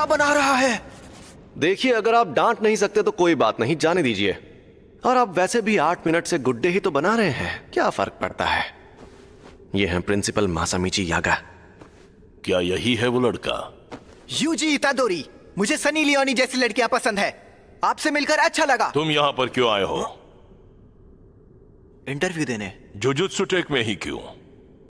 क्या बना रहा है देखिए अगर आप डांट नहीं सकते तो कोई बात नहीं जाने दीजिए और आप वैसे भी आठ मिनट से गुड्डे ही तो बना रहे हैं क्या फर्क पड़ता है ये है प्रिंसिपल मासामिची यागा क्या यही है वो लड़का यूजी इतादोरी मुझे सनी लियोनी जैसी लड़कियां पसंद है आपसे मिलकर अच्छा लगा तुम यहां पर क्यों आए हो इंटरव्यू देने जुजुत्सु टेक में ही क्यों